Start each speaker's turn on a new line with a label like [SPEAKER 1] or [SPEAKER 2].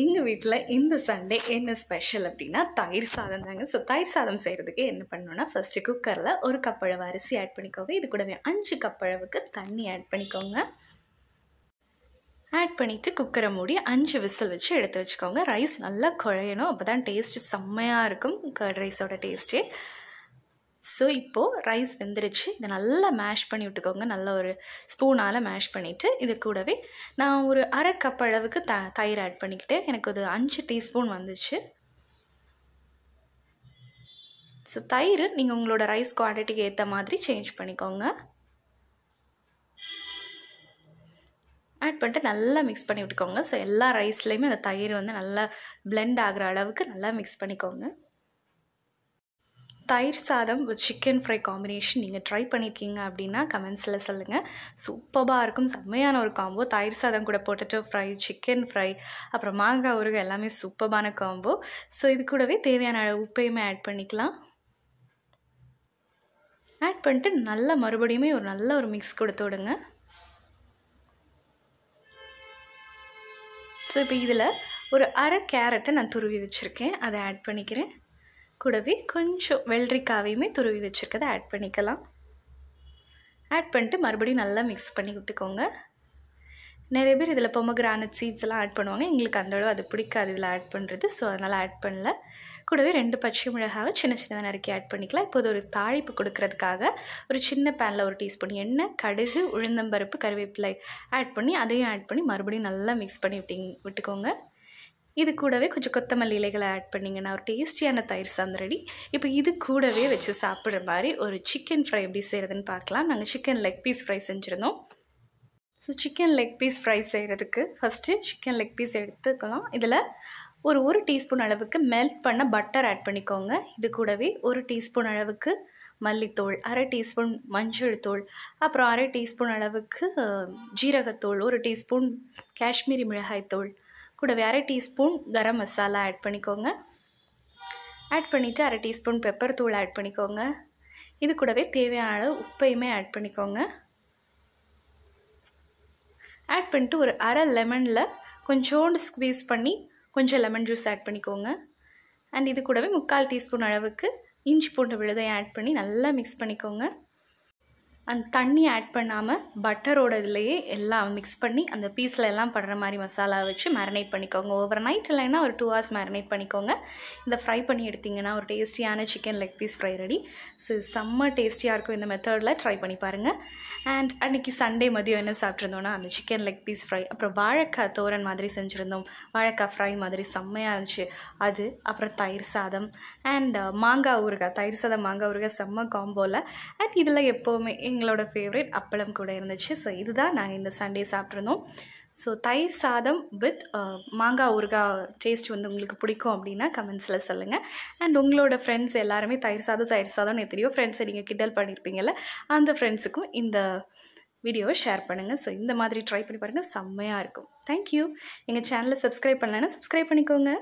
[SPEAKER 1] எங்கள் வீட்டில் இந்த சண்டே என்ன ஸ்பெஷல் அப்படின்னா தயிர் சாதம் தாங்க ஸோ தயிர் சாதம் செய்கிறதுக்கு என்ன பண்ணணும்னா ஃபஸ்ட்டு குக்கரில் ஒரு கப் அளவு அரிசி ஆட் பண்ணிக்கோங்க இது கூடவே அஞ்சு கப் அளவுக்கு தண்ணி ஆட் பண்ணிக்கோங்க ஆட் பண்ணிவிட்டு குக்கரை மூடி அஞ்சு விசில் வச்சு எடுத்து வச்சுக்கோங்க ரைஸ் நல்லா குழையணும் அப்போ தான் டேஸ்ட்டு செம்மையாக இருக்கும் கர்ட் ரைஸோட டேஸ்ட்டு ஸோ இப்போது ரைஸ் வெந்துருச்சு இதை நல்லா மேஷ் பண்ணி விட்டுக்கோங்க நல்ல ஒரு ஸ்பூனால் மேஷ் பண்ணிவிட்டு இது கூடவே நான் ஒரு அரை கப் அளவுக்கு த தயிர் ஆட் பண்ணிக்கிட்டேன் எனக்கு ஒரு அஞ்சு டீஸ்பூன் வந்துச்சு ஸோ தயிர் நீங்கள் உங்களோட ரைஸ் குவான்டிட்டிக்கு ஏற்ற மாதிரி சேஞ்ச் பண்ணிக்கோங்க ஆட் பண்ணிட்டு நல்லா மிக்ஸ் பண்ணி விட்டுக்கோங்க ஸோ எல்லா ரைஸ்லேயுமே அந்த தயிர் வந்து நல்லா பிளெண்ட் ஆகிற அளவுக்கு நல்லா மிக்ஸ் பண்ணிக்கோங்க தயிர் சாதம் வித் சிக்கன் ஃப்ரை காம்பினேஷன் நீங்கள் ட்ரை பண்ணியிருக்கீங்க அப்படின்னா கமெண்ட்ஸில் சொல்லுங்கள் சூப்பராக இருக்கும் செம்மையான ஒரு காம்போ தயிர் சாதம் கூட போட்டுட்டு ஃப்ரை சிக்கன் ஃப்ரை அப்புறம் மாங்காய் உருகு எல்லாமே சூப்பரான காம்போ ஸோ இது கூடவே தேவையான அளவு உப்பையுமே ஆட் பண்ணிக்கலாம் ஆட் பண்ணிட்டு நல்லா மறுபடியுமே ஒரு நல்ல ஒரு மிக்ஸ் கொடுத்து விடுங்க ஸோ இப்போ இதில் ஒரு அரை கேரட்டை நான் துருவி வச்சுருக்கேன் அதை ஆட் பண்ணிக்கிறேன் கூடவே கொஞ்சம் வெள்ளரிக்காவையுமே துருவி வச்சுருக்கதை ஆட் பண்ணிக்கலாம் ஆட் பண்ணிட்டு மறுபடியும் நல்லா மிக்ஸ் பண்ணி விட்டுக்கோங்க நிறைய பேர் இதில் பொமக்ரானட் சீட்ஸ் எல்லாம் ஆட் பண்ணுவாங்க எங்களுக்கு அந்தளவு அது பிடிக்காது இதில் ஆட் பண்ணுறது ஸோ அதனால் ஆட் பண்ணல கூடவே ரெண்டு பச்சை மிளகாவை சின்ன சின்னதாக நறுக்கி ஆட் பண்ணிக்கலாம் இப்போது ஒரு தாளிப்பு கொடுக்கறதுக்காக ஒரு சின்ன பேனில் ஒரு டீஸ்பூன் எண்ணெய் கடுகு உளுந்தம்பருப்பு கருவேப்பிலை ஆட் பண்ணி அதையும் ஆட் பண்ணி மறுபடியும் நல்லா மிக்ஸ் பண்ணி விட்டிங் விட்டுக்கோங்க இது கூடவே கொஞ்சம் கொத்தமல்லி இலைகளை ஆட் பண்ணிங்கன்னா ஒரு டேஸ்டியான தயிர் சாதம் ரெடி இப்போ இது கூடவே வச்சு சாப்பிட்ற மாதிரி ஒரு சிக்கன் ஃப்ரை எப்படி செய்கிறதுன்னு பார்க்கலாம் நாங்கள் சிக்கன் லெக் பீஸ் ஃப்ரை செஞ்சுருந்தோம் so chicken leg piece fry செய்கிறதுக்கு ஃபஸ்ட்டு சிக்கன் லெக் பீஸ் எடுத்துக்கலாம் இதில் ஒரு ஒரு டீஸ்பூன் அளவுக்கு மெல்ட் பண்ண பட்டர் ஆட் பண்ணிக்கோங்க இது கூடவே ஒரு டீஸ்பூன் அளவுக்கு மல்லித்தூள் அரை டீஸ்பூன் மஞ்சள் தூள் அப்புறம் அரை டீஸ்பூன் அளவுக்கு ஜீரகத்தூள் ஒரு டீஸ்பூன் காஷ்மீரி மிளகாய்த்தூள் கூடவே அரை டீஸ்பூன் கரம் மசாலா ஆட் பண்ணிக்கோங்க ஆட் பண்ணிவிட்டு அரை டீஸ்பூன் பெப்பர் தூள் ஆட் பண்ணிக்கோங்க இது கூடவே தேவையான அளவு உப்பையுமே ஆட் பண்ணிக்கோங்க ஆட் பண்ணிட்டு ஒரு அரை லெமனில் கொஞ்சோண்டு ஸ்க்வீஸ் பண்ணி கொஞ்சம் லெமன் ஜூஸ் ஆட் பண்ணிக்கோங்க அண்ட் இது கூடவே முக்கால் டீஸ்பூன் அளவுக்கு இஞ்சி பூண்டு விழுதை ஆட் பண்ணி நல்லா மிக்ஸ் பண்ணிக்கோங்க அந்த தண்ணி ஆட் பண்ணாமல் பட்டரோட இதுலேயே எல்லாம் மிக்ஸ் பண்ணி அந்த பீஸில் எல்லாம் படுற மாதிரி மசாலா வச்சு மேரினேட் பண்ணிக்கோங்க ஓவர் நைட் இல்லைன்னா ஒரு டூ ஹவர்ஸ் மேரினேட் பண்ணிக்கோங்க இந்த ஃப்ரை பண்ணி எடுத்திங்கன்னா ஒரு டேஸ்டியான chicken leg piece fry ready so செம்ம டேஸ்டியாக இருக்கும் இந்த மெத்தடில் ட்ரை பண்ணி பாருங்கள் அண்ட் அன்றைக்கி சண்டே மதியம் என்ன சாப்பிட்ருந்தோன்னா அந்த சிக்கன் லெக் பீஸ் ஃப்ரை அப்புறம் வாழைக்காய் தோரன் மாதிரி செஞ்சுருந்தோம் வாழைக்காய் ஃப்ரை மாதிரி செம்மையாக இருந்துச்சு அது அப்புறம் தயிர் சாதம் அண்ட் மாங்காய் ஊறுகாய் தயிர் சாதம் மாங்காய் ஊறுகாய் செம்ம காம்போவில் அண்ட் இதில் எப்போவுமே எங்களோட ஃபேவரேட் அப்பளம் கூட இருந்துச்சு ஸோ இதுதான் நாங்கள் இந்த சண்டே சாப்பிட்ருந்தோம் ஸோ தயிர் சாதம் வித் uh, மாங்காய் ஊறுகாய் டேஸ்ட் வந்து உங்களுக்கு பிடிக்கும் அப்படின்னா கமெண்ட்ஸில் சொல்லுங்கள் அண்ட் உங்களோட ஃப்ரெண்ட்ஸ் எல்லாருமே தயிர் சாதம் தயிர் சாதம்னு எத்தனையோ ஃப்ரெண்ட்ஸை நீங்கள் கிண்டல் பண்ணியிருப்பீங்கள்ல அந்த ஃப்ரெண்ட்ஸுக்கும் இந்த வீடியோவை ஷேர் பண்ணுங்கள் ஸோ இந்த மாதிரி ட்ரை பண்ணி பாருங்கள் செம்மையாக இருக்கும் தேங்க்யூ எங்கள் சேனலை சப்ஸ்கிரைப் பண்ணலன்னா சப்ஸ்கிரைப் பண்ணிக்கோங்க